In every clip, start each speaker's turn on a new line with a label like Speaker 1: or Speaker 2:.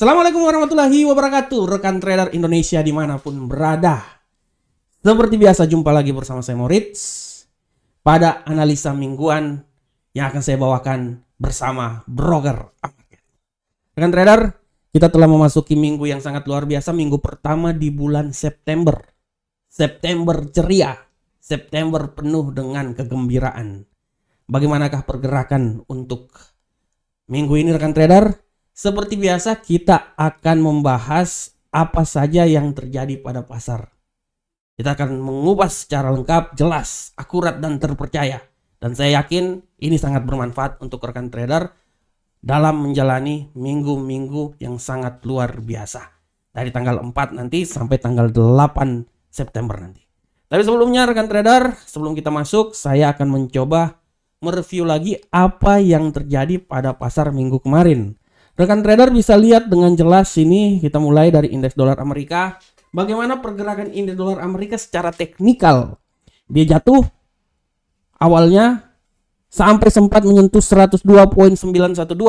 Speaker 1: Assalamualaikum warahmatullahi wabarakatuh Rekan trader Indonesia dimanapun berada Seperti biasa jumpa lagi bersama saya Moritz Pada analisa mingguan yang akan saya bawakan bersama Broker Rekan trader kita telah memasuki minggu yang sangat luar biasa Minggu pertama di bulan September September ceria September penuh dengan kegembiraan bagaimanakah pergerakan untuk minggu ini rekan trader? Seperti biasa kita akan membahas apa saja yang terjadi pada pasar. Kita akan mengupas secara lengkap, jelas, akurat dan terpercaya. Dan saya yakin ini sangat bermanfaat untuk rekan trader dalam menjalani minggu-minggu yang sangat luar biasa. Dari tanggal 4 nanti sampai tanggal 8 September nanti. Tapi sebelumnya rekan trader, sebelum kita masuk, saya akan mencoba mereview lagi apa yang terjadi pada pasar minggu kemarin. Rekan trader bisa lihat dengan jelas sini kita mulai dari indeks dolar Amerika. Bagaimana pergerakan indeks dolar Amerika secara teknikal? Dia jatuh awalnya sampai sempat menyentuh 102.912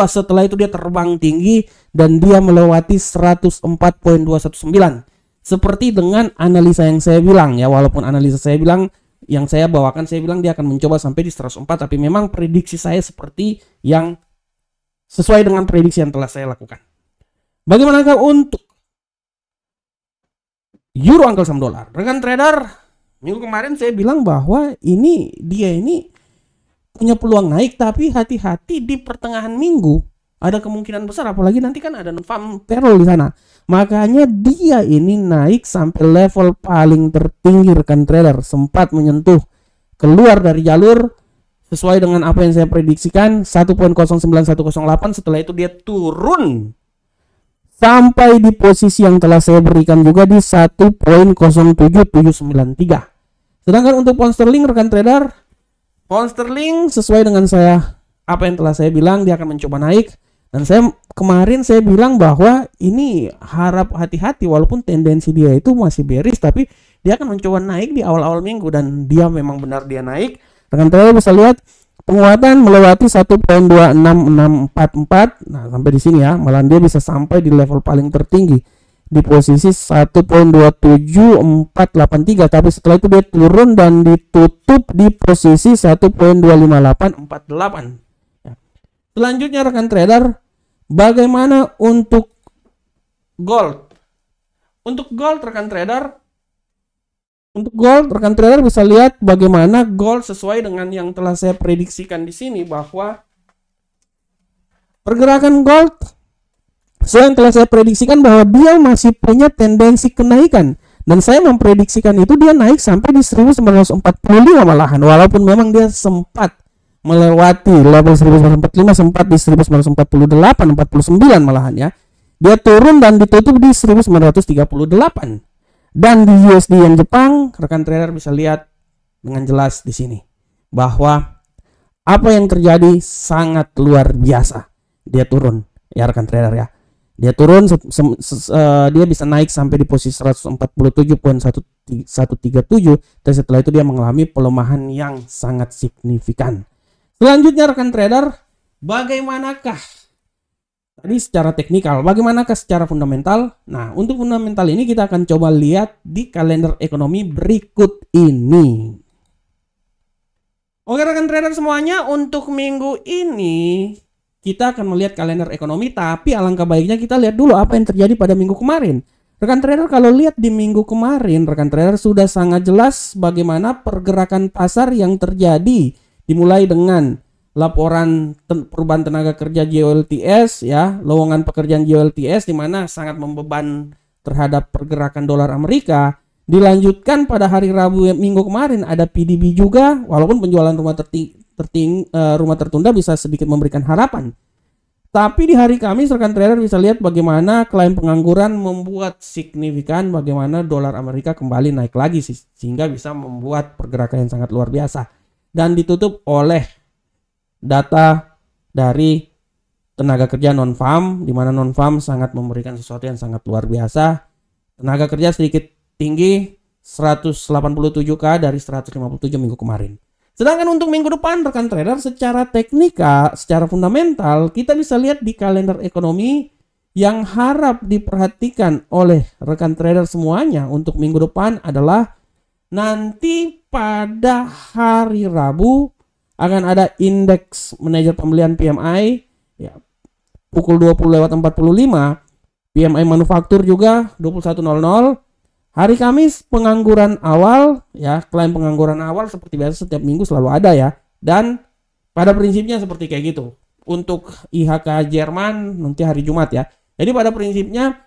Speaker 1: setelah itu dia terbang tinggi dan dia melewati 104.219 seperti dengan analisa yang saya bilang ya walaupun analisa saya bilang yang saya bawakan saya bilang dia akan mencoba sampai di 104 tapi memang prediksi saya seperti yang sesuai dengan prediksi yang telah saya lakukan. Bagaimana untuk euro angkel sama dolar? Rekan trader, minggu kemarin saya bilang bahwa ini dia ini punya peluang naik tapi hati-hati di pertengahan minggu ada kemungkinan besar apalagi nanti kan ada non-farm payroll di sana. Makanya dia ini naik sampai level paling tertinggi rekan trader sempat menyentuh keluar dari jalur sesuai dengan apa yang saya prediksikan 1.09108 setelah itu dia turun sampai di posisi yang telah saya berikan juga di 1.07793 sedangkan untuk pound sterling rekan trader pound sterling sesuai dengan saya apa yang telah saya bilang dia akan mencoba naik dan saya kemarin saya bilang bahwa ini harap hati-hati walaupun tendensi dia itu masih bearish tapi dia akan mencoba naik di awal-awal minggu dan dia memang benar dia naik rekan trader bisa lihat penguatan melewati 1.26644. Nah, sampai di sini ya, malah dia bisa sampai di level paling tertinggi di posisi 1.27483 tapi setelah itu dia turun dan ditutup di posisi 1.25848 ya. selanjutnya rekan trader bagaimana untuk gold untuk gold rekan trader untuk gold, rekan trader bisa lihat bagaimana gold sesuai dengan yang telah saya prediksikan di sini bahwa pergerakan gold sesuai yang telah saya prediksikan bahwa dia masih punya tendensi kenaikan dan saya memprediksikan itu dia naik sampai di 1945 malahan walaupun memang dia sempat melewati level 1945 sempat di 1948 49 malahan ya dia turun dan ditutup di 1938 dan di USD yang Jepang rekan trader bisa lihat dengan jelas di sini bahwa apa yang terjadi sangat luar biasa dia turun ya rekan trader ya dia turun se eh, dia bisa naik sampai di posisi 147.137 dan setelah itu dia mengalami pelemahan yang sangat signifikan selanjutnya rekan trader bagaimanakah Tadi secara teknikal, bagaimana ke secara fundamental? Nah, untuk fundamental ini kita akan coba lihat di kalender ekonomi berikut ini. Oke rekan trader semuanya, untuk minggu ini kita akan melihat kalender ekonomi, tapi alangkah baiknya kita lihat dulu apa yang terjadi pada minggu kemarin. Rekan trader kalau lihat di minggu kemarin, rekan trader sudah sangat jelas bagaimana pergerakan pasar yang terjadi dimulai dengan laporan ten perubahan tenaga kerja JOLTS ya, lowongan pekerjaan JOLTS di mana sangat membeban terhadap pergerakan dolar Amerika. Dilanjutkan pada hari Rabu ya, minggu kemarin ada PDB juga, walaupun penjualan rumah terting, terting eh, rumah tertunda bisa sedikit memberikan harapan. Tapi di hari Kamis rekan trader bisa lihat bagaimana klaim pengangguran membuat signifikan bagaimana dolar Amerika kembali naik lagi sih sehingga bisa membuat pergerakan yang sangat luar biasa dan ditutup oleh data dari tenaga kerja non farm di mana non farm sangat memberikan sesuatu yang sangat luar biasa. Tenaga kerja sedikit tinggi 187k dari 157 minggu kemarin. Sedangkan untuk minggu depan rekan trader secara teknika, secara fundamental kita bisa lihat di kalender ekonomi yang harap diperhatikan oleh rekan trader semuanya untuk minggu depan adalah nanti pada hari Rabu akan ada indeks manajer pembelian PMI ya pukul 20 lewat 45 PMI manufaktur juga 21.00 hari Kamis pengangguran awal ya klaim pengangguran awal seperti biasa setiap minggu selalu ada ya dan pada prinsipnya seperti kayak gitu untuk IHK Jerman nanti hari Jumat ya jadi pada prinsipnya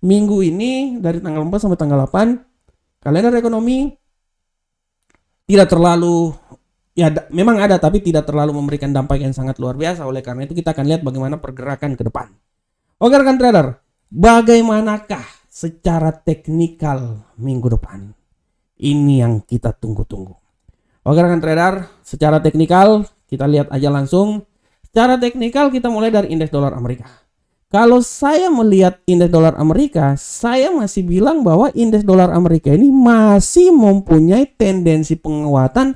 Speaker 1: minggu ini dari tanggal 4 sampai tanggal 8 kalender ekonomi tidak terlalu ya da, memang ada tapi tidak terlalu memberikan dampak yang sangat luar biasa. Oleh karena itu kita akan lihat bagaimana pergerakan ke depan. Oke rekan trader, bagaimanakah secara teknikal minggu depan? Ini yang kita tunggu-tunggu. Oke rekan trader, secara teknikal kita lihat aja langsung. Secara teknikal kita mulai dari indeks dolar Amerika. Kalau saya melihat indeks dolar Amerika, saya masih bilang bahwa indeks dolar Amerika ini masih mempunyai tendensi penguatan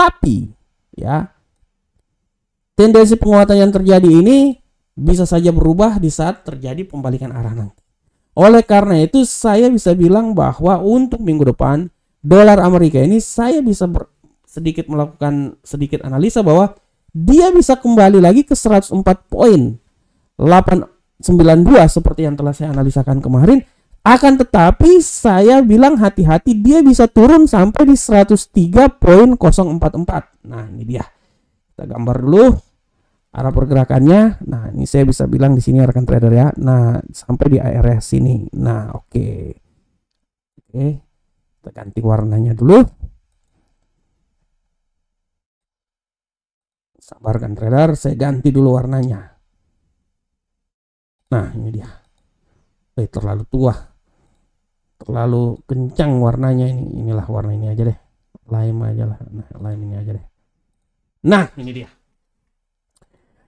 Speaker 1: tapi ya tendensi penguatan yang terjadi ini bisa saja berubah di saat terjadi pembalikan arah nanti. Oleh karena itu saya bisa bilang bahwa untuk minggu depan dolar Amerika ini saya bisa sedikit melakukan sedikit analisa bahwa dia bisa kembali lagi ke 104 poin 892 seperti yang telah saya analisakan kemarin akan tetapi saya bilang hati-hati dia bisa turun sampai di 103.044. Nah, ini dia. Kita gambar dulu arah pergerakannya. Nah, ini saya bisa bilang di sini rekan trader ya. Nah, sampai di area sini. Nah, oke. Okay. Oke. Okay. Kita ganti warnanya dulu. sabarkan trader saya ganti dulu warnanya nah ini dia eh, terlalu tua terlalu kencang warnanya ini inilah warna ini aja deh lime aja lah nah lime ini aja deh nah ini dia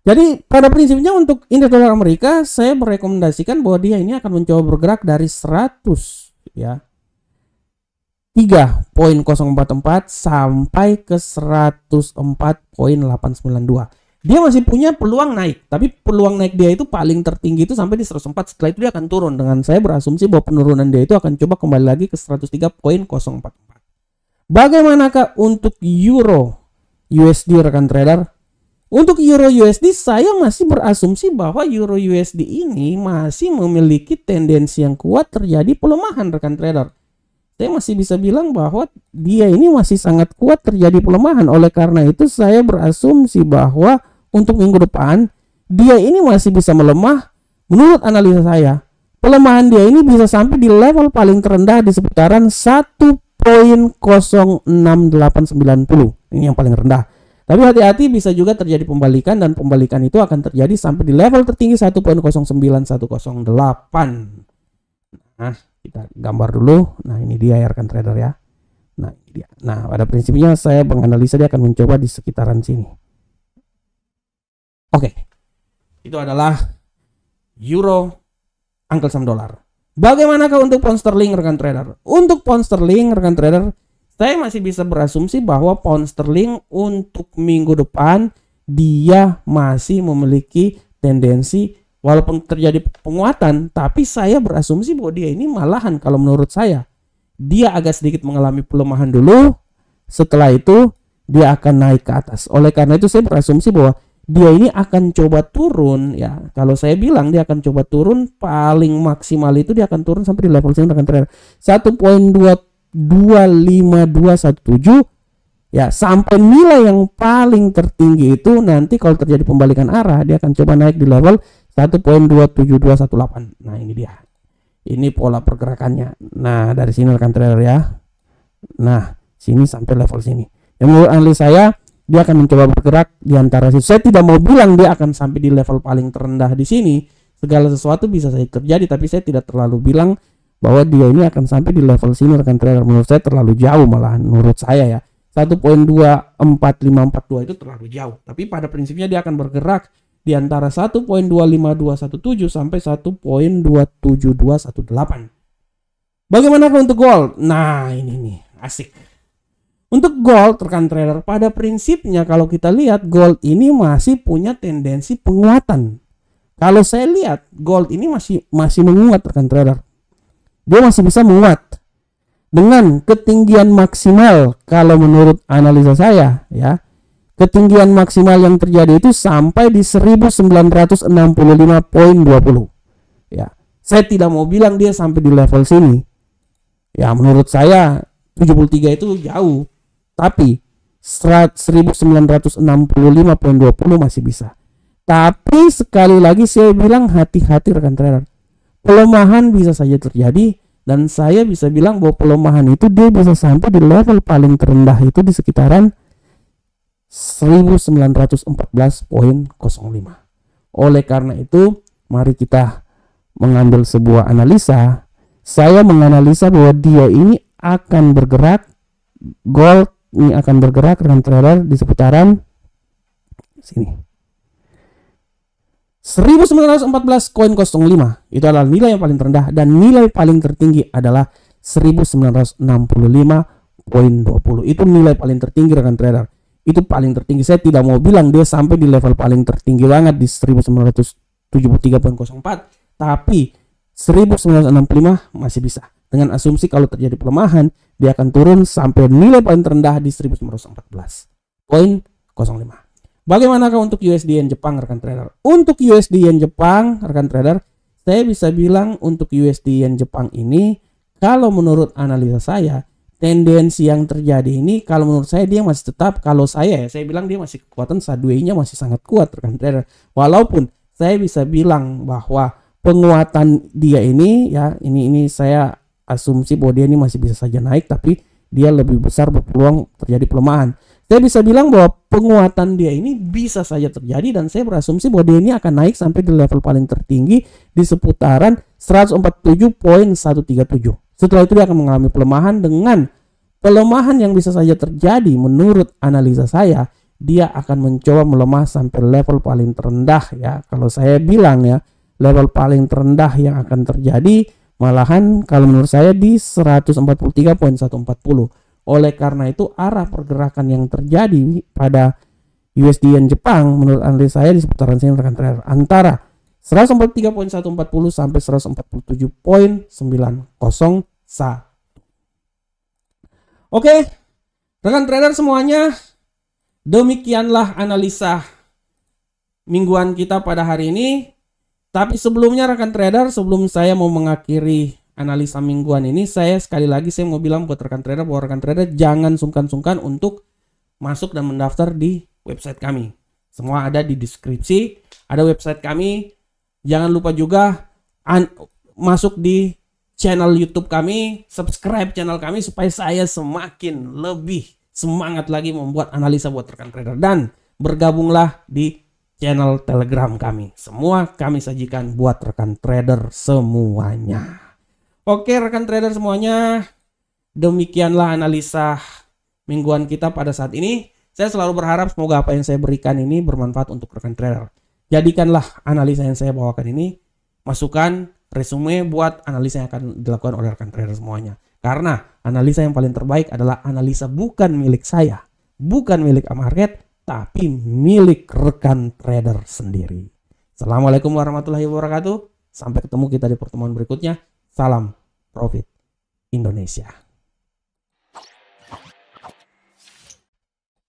Speaker 1: jadi pada prinsipnya untuk indeks dolar Amerika saya merekomendasikan bahwa dia ini akan mencoba bergerak dari 100 ya 3.044 sampai ke 104.892 dia masih punya peluang naik tapi peluang naik dia itu paling tertinggi itu sampai di 104 setelah itu dia akan turun dengan saya berasumsi bahwa penurunan dia itu akan coba kembali lagi ke 103.044 bagaimanakah untuk euro USD rekan trader untuk euro USD saya masih berasumsi bahwa euro USD ini masih memiliki tendensi yang kuat terjadi pelemahan rekan trader saya masih bisa bilang bahwa dia ini masih sangat kuat terjadi pelemahan oleh karena itu saya berasumsi bahwa untuk minggu depan dia ini masih bisa melemah menurut analisa saya pelemahan dia ini bisa sampai di level paling terendah di seputaran 1.06890 ini yang paling rendah tapi hati-hati bisa juga terjadi pembalikan dan pembalikan itu akan terjadi sampai di level tertinggi 1.09108 nah kita gambar dulu nah ini dia ya rekan trader ya nah ini dia. nah pada prinsipnya saya menganalisa dia akan mencoba di sekitaran sini Oke. Okay. Itu adalah euro uncle sam dolar. Bagaimanakah untuk pound sterling rekan trader? Untuk pound sterling rekan trader, saya masih bisa berasumsi bahwa pound sterling untuk minggu depan dia masih memiliki tendensi walaupun terjadi penguatan, tapi saya berasumsi bahwa dia ini malahan kalau menurut saya dia agak sedikit mengalami pelemahan dulu, setelah itu dia akan naik ke atas. Oleh karena itu saya berasumsi bahwa dia ini akan coba turun ya kalau saya bilang dia akan coba turun paling maksimal itu dia akan turun sampai di level sini akan terakhir 1.25217 ya sampai nilai yang paling tertinggi itu nanti kalau terjadi pembalikan arah dia akan coba naik di level 1.27218 nah ini dia ini pola pergerakannya nah dari sini akan terakhir ya nah sini sampai level sini yang menurut analis saya dia akan mencoba bergerak di antara situ. Saya tidak mau bilang dia akan sampai di level paling terendah di sini. Segala sesuatu bisa saya terjadi, tapi saya tidak terlalu bilang bahwa dia ini akan sampai di level sini akan trader menurut saya terlalu jauh malahan menurut saya ya. 1.24542 itu terlalu jauh, tapi pada prinsipnya dia akan bergerak di antara 1.25217 sampai 1.27218. Bagaimana untuk gold? Nah, ini nih, asik. Untuk gold, rekan trader, pada prinsipnya kalau kita lihat gold ini masih punya tendensi penguatan. Kalau saya lihat gold ini masih masih menguat rekan trader. Dia masih bisa menguat dengan ketinggian maksimal kalau menurut analisa saya ya. Ketinggian maksimal yang terjadi itu sampai di 1965.20. Ya. Saya tidak mau bilang dia sampai di level sini. Ya menurut saya 73 itu jauh tapi 1965.20 masih bisa. Tapi sekali lagi saya bilang hati-hati rekan trader. Pelemahan bisa saja terjadi dan saya bisa bilang bahwa pelemahan itu dia bisa sampai di level paling terendah itu di sekitaran 1914.05. Oleh karena itu, mari kita mengambil sebuah analisa. Saya menganalisa bahwa dia ini akan bergerak gold ini akan bergerak dengan trailer di seputaran sini 1914 koin 05 itu adalah nilai yang paling terendah dan nilai paling tertinggi adalah 1965 koin 20 itu nilai paling tertinggi rekan trader itu paling tertinggi saya tidak mau bilang dia sampai di level paling tertinggi banget di 1973.04 tapi 1965 masih bisa dengan asumsi kalau terjadi pelemahan dia akan turun sampai nilai paling terendah di 1914.05. Bagaimanakah untuk USD Yen Jepang rekan trader? Untuk USD Yen Jepang rekan trader, saya bisa bilang untuk USD Yen Jepang ini kalau menurut analisa saya tendensi yang terjadi ini kalau menurut saya dia masih tetap kalau saya ya saya bilang dia masih kekuatan sideways-nya masih sangat kuat rekan trader. Walaupun saya bisa bilang bahwa penguatan dia ini ya ini ini saya asumsi bahwa dia ini masih bisa saja naik tapi dia lebih besar berpeluang terjadi pelemahan. Saya bisa bilang bahwa penguatan dia ini bisa saja terjadi dan saya berasumsi bahwa dia ini akan naik sampai di level paling tertinggi di seputaran 147.137. Setelah itu dia akan mengalami pelemahan dengan pelemahan yang bisa saja terjadi menurut analisa saya dia akan mencoba melemah sampai level paling terendah ya. Kalau saya bilang ya, level paling terendah yang akan terjadi Malahan kalau menurut saya di 143.140. Oleh karena itu arah pergerakan yang terjadi pada USD dan Jepang menurut analis saya di seputaran sini rekan terakhir antara 143.140 sampai 147.901. Oke, rekan trader semuanya, demikianlah analisa mingguan kita pada hari ini. Tapi sebelumnya rekan trader, sebelum saya mau mengakhiri analisa mingguan ini, saya sekali lagi saya mau bilang buat rekan trader buat rekan trader jangan sungkan-sungkan untuk masuk dan mendaftar di website kami. Semua ada di deskripsi, ada website kami. Jangan lupa juga masuk di channel YouTube kami, subscribe channel kami supaya saya semakin lebih semangat lagi membuat analisa buat rekan trader dan bergabunglah di channel Telegram kami. Semua kami sajikan buat rekan trader semuanya. Oke rekan trader semuanya, demikianlah analisa mingguan kita pada saat ini. Saya selalu berharap semoga apa yang saya berikan ini bermanfaat untuk rekan trader. Jadikanlah analisa yang saya bawakan ini masukan resume buat analisa yang akan dilakukan oleh rekan trader semuanya. Karena analisa yang paling terbaik adalah analisa bukan milik saya, bukan milik market, tapi milik rekan trader sendiri. Assalamualaikum warahmatullahi wabarakatuh. Sampai ketemu kita di pertemuan berikutnya. Salam Profit Indonesia.